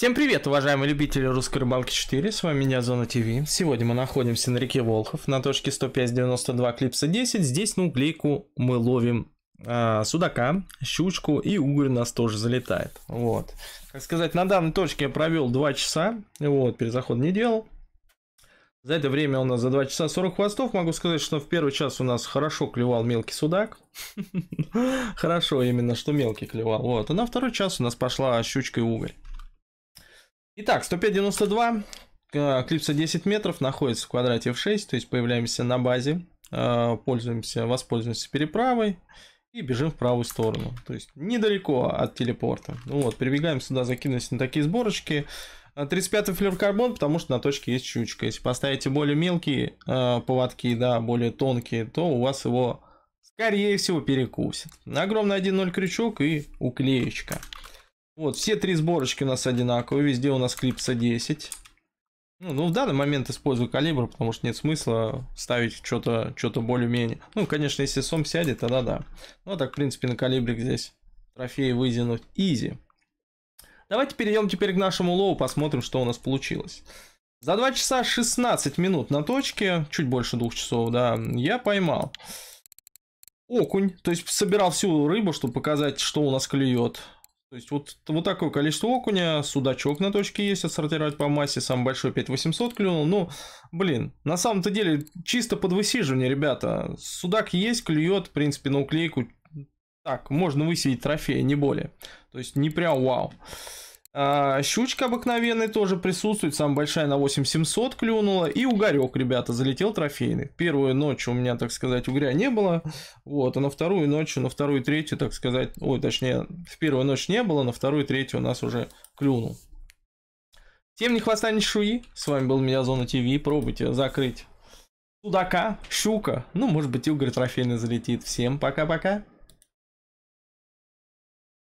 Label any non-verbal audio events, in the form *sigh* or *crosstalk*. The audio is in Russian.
Всем привет, уважаемые любители русской рыбалки 4, с вами меня Зона ТВ. Сегодня мы находимся на реке Волхов, на точке 105-92 клипса 10. Здесь на уклейку мы ловим э, судака, щучку и угорь нас тоже залетает. Вот. Как сказать, на данной точке я провел 2 часа, вот, перезаход не делал. За это время у нас за 2 часа 40 хвостов. Могу сказать, что в первый час у нас хорошо клевал мелкий судак. *laughs* Хорошо именно, что мелкий клевал. Вот. А на второй час у нас пошла щучка и угорь. Итак, 105.92, э, клипса 10 метров, находится в квадрате F6, то есть появляемся на базе, э, пользуемся, воспользуемся переправой и бежим в правую сторону. То есть недалеко от телепорта. Ну вот, прибегаем сюда, закинусь на такие сборочки. 35-й э, флюрокарбон, потому что на точке есть щучка. Если поставите более мелкие поводки, да, более тонкие, то у вас его, скорее всего, перекусит. Огромный 1-0 крючок и уклеечка. Вот, все три сборочки у нас одинаковые, везде у нас клипса 10. Ну, ну в данный момент использую калибр, потому что нет смысла ставить что-то что, что более-менее. Ну, конечно, если сом сядет, тогда да. Ну, а так, в принципе, на калибрик здесь трофеи вытянуть изи. Давайте перейдем теперь к нашему лоу, посмотрим, что у нас получилось. За 2 часа 16 минут на точке, чуть больше двух часов, да, я поймал окунь. То есть собирал всю рыбу, чтобы показать, что у нас клюет. То есть вот, вот такое количество окуня, судачок на точке есть, отсортировать по массе, самый большой 5800 клюнул. Ну, блин, на самом-то деле чисто под высиживание, ребята. Судак есть, клюет, в принципе, на уклейку. Так, можно высидеть трофея, не более. То есть не прям вау. А, щучка обыкновенный тоже присутствует, самая большая на 8700 клюнула. И угорек, ребята, залетел трофейный. Первую ночь у меня, так сказать, угря не было. Вот, а на вторую ночь, на вторую третью, так сказать, ой, точнее, в первую ночь не было, на вторую третью у нас уже клюнул. Тем не хвоста не шуи. С вами был меня зона ТВ. Пробуйте закрыть судака, щука. Ну, может быть, угорь трофейный залетит. Всем пока-пока.